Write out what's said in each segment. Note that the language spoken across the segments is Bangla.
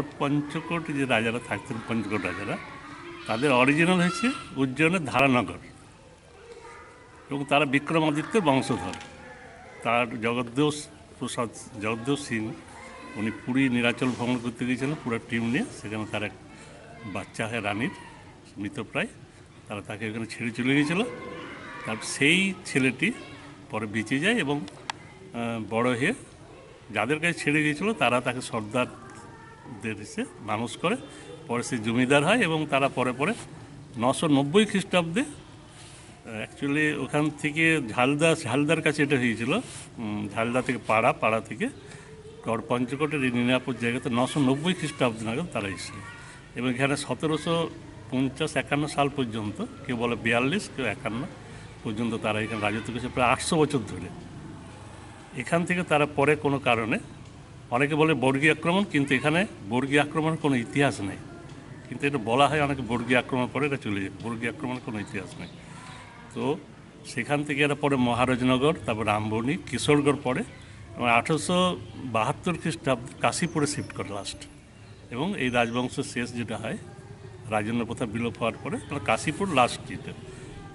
গড় পঞ্চকোট যে রাজারা থাকতেন পঞ্চকোট রাজারা তাদের অরিজিনাল হয়েছে উজ্জয়নের ধারানগর এবং তারা বিক্রমাদিত্যের বংশধর তার জগদ্দেব প্রসাদ জগদ্দেব সিং উনি পুরী নীলাচল ভ্রমণ করতে গিয়েছিলেন পুরো টিম নিয়ে সেখানে তার এক বাচ্চা হয় রানীর মৃতপ্রায় তারা তাকে ওখানে ছেড়ে চলে গিয়েছিল তার সেই ছেলেটি পরে বেঁচে যায় এবং বড় হয়ে যাদের কাছে ছেড়ে গিয়েছিল তারা তাকে সর্দার দিয়ে দিচ্ছে মানুষ করে পরে সে জমিদার হয় এবং তারা পরে পরে নশো নব্বই খ্রিস্টাব্দে অ্যাকচুয়ালি ওখান থেকে ঝালদা ঝালদার কাছে এটা হয়েছিল ঝালদা থেকে পাড়া পাড়া থেকে গড় পঞ্চকোটের এই নিরাপদ জায়গাতে নশো নব্বই খ্রিস্টাব্দ নাগাদ তারা এসেছিল এবং এখানে সতেরোশো পঞ্চাশ একান্ন সাল পর্যন্ত কেউ বলে বিয়াল্লিশ কেউ একান্ন পর্যন্ত তারা এখানে রাজত্ব করেছে প্রায় আটশো বছর ধরে এখান থেকে তারা পরে কোনো কারণে অনেকে বলে বর্গী আক্রমণ কিন্তু এখানে বর্গী আক্রমণের কোনো ইতিহাস নেই কিন্তু এটা বলা হয় অনেকে বর্গী আক্রমণ পরে এটা চলে যায় বর্গী আক্রমণের কোনো ইতিহাস নেই তো সেখান থেকে এরা পরে মহারাজনগর তারপর রামবনি কিশোরগড় পরে এবং আঠেরোশো বাহাত্তর খ্রিস্টাব্দ কাশীপুরে শিফট করে লাস্ট এবং এই রাজবংশের শেষ যেটা হয় রাজেন্দ্র প্রথা বিলোপ হওয়ার পরে মানে কাশীপুর লাস্ট যেটা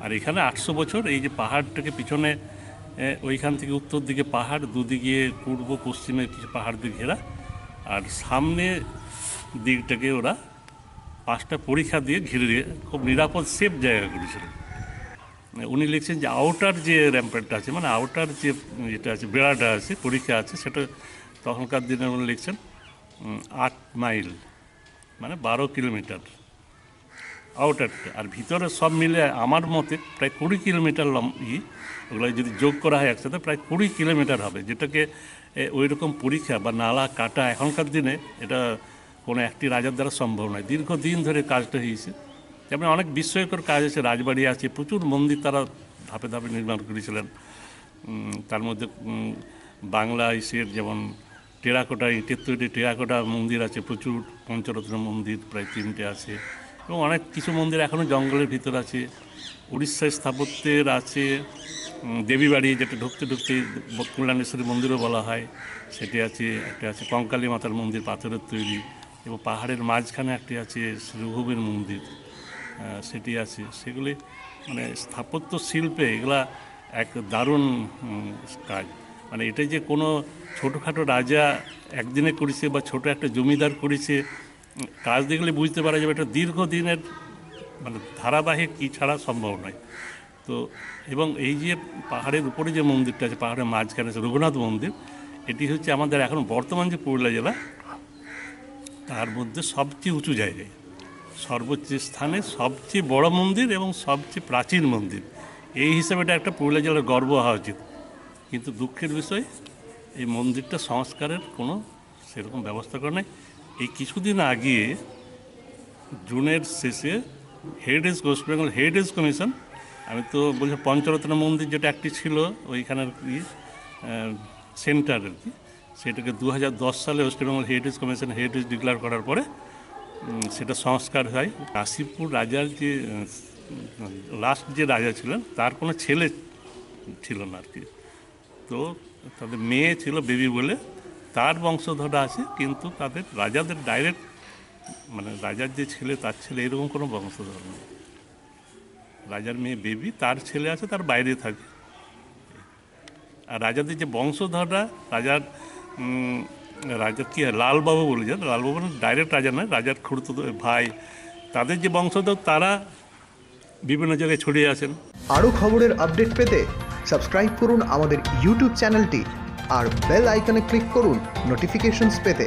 আর এখানে আটশো বছর এই যে পাহাড়টাকে পিছনে ওইখান থেকে উত্তর দিকে পাহাড় দুদিকে পূর্ব পশ্চিমে কিছু পাহাড় দিয়ে ঘেরা আর সামনে দিকটাকে ওরা পাঁচটা পরীক্ষা দিয়ে ঘিরে দিয়ে খুব নিরাপদ সেফ জায়গা করেছিল উনি লিখছেন যে আউটার যে র্যাম্পেটটা আছে মানে আউটার যে যেটা আছে বেড়াটা আছে পরীক্ষা আছে সেটা তখনকার দিনে উনি লিখছেন আট মাইল মানে বারো কিলোমিটার আউটারটা আর ভিতরে সব মিলে আমার মতে প্রায় কুড়ি কিলোমিটার ই ওগুলো যদি যোগ করা হয় একসাথে প্রায় কুড়ি কিলোমিটার হবে যেটাকে ওই রকম পরীক্ষা বা নালা কাটা এখনকার দিনে এটা কোনো একটি রাজার দ্বারা সম্ভব নয় দীর্ঘদিন ধরে কাজটা হয়েছে যেমন অনেক বিস্ময়কর কাজ আছে রাজবাড়ি আছে প্রচুর মন্দির তারা ধাপে ধাপে নির্মাণ করেছিলেন তার মধ্যে বাংলা ইসের যেমন টেরাকোটা ইটের টেরাকোটা মন্দির আছে প্রচুর পঞ্চরত্ন মন্দির প্রায় তিনটে আছে এবং অনেক কিছু মন্দির এখনও জঙ্গলের ভিতর আছে উড়িষ্যায় স্থাপত্যের আছে দেবীবাড়ি যেটা ঢুকতে ঢুকতে কল্যাণেশ্বরী মন্দিরও বলা হয় সেটি আছে একটা আছে কঙ্কালী মাতার মন্দির পাথরের তৈরি এবং পাহাড়ের মাঝখানে একটি আছে শ্রীভূমির মন্দির সেটি আছে সেগুলি মানে স্থাপত্য শিল্পে এগুলা এক দারুণ কাজ মানে এটা যে কোনো ছোটোখাটো রাজা একদিনে করেছে বা ছোট একটা জমিদার করেছে কাজ দেখলে বুঝতে পারা যাবে এটা দীর্ঘদিনের মানে ধারাবাহিক কী ছাড়া সম্ভব নয় তো এবং এই যে পাহাড়ের উপরে যে মন্দিরটা আছে পাহাড়ের মাঝখানে আছে রঘুনাথ মন্দির এটি হচ্ছে আমাদের এখন বর্তমান যে পুরুলিয়া জেলা তার মধ্যে সবচেয়ে উঁচু জায়গায় সর্বোচ্চ স্থানে সবচেয়ে বড় মন্দির এবং সবচেয়ে প্রাচীন মন্দির এই হিসাবে এটা একটা পুরুলিয়া জেলার গর্ব হওয়া উচিত কিন্তু দুঃখের বিষয় এই মন্দিরটা সংস্কারের কোনো সেরকম ব্যবস্থা করে নেই এই কিছুদিন আগে জুনের শেষে heritage West Bengal heritage commission আমি তো বলছি পঞ্চরত্ন মন্দির যেটা একটি ছিল ওইখানের কি সেন্টার আর কি সেটাকে দু সালে West Bengal heritage commission heritage declare করার পরে সেটা সংস্কার হয় কাশিপুর রাজার যে লাস্ট যে রাজা ছিলেন তার কোনো ছেলে ছিল না আর কি তো তাদের মেয়ে ছিল বেবি বলে তার বংশধররা আছে কিন্তু তাদের রাজাদের ডাইরেক্ট মানে রাজার যে ছেলে তার ছেলে এরকম কোনো বংশধর নেই রাজার মেয়ে বেবি তার ছেলে আছে তার বাইরে থাকে আর রাজাদের যে বংশধররা রাজার রাজার কী লালবাবু বলে যান লালবাবু ডাইরেক্ট মানে রাজা নয় রাজার খুঁড়তো ভাই তাদের যে বংশধর তারা বিভিন্ন জায়গায় ছড়িয়ে আছেন আরও খবরের আপডেট পেতে সাবস্ক্রাইব করুন আমাদের ইউটিউব চ্যানেলটি আর বেল আইকনে ক্লিক করুন নোটিফিকেশনস পেতে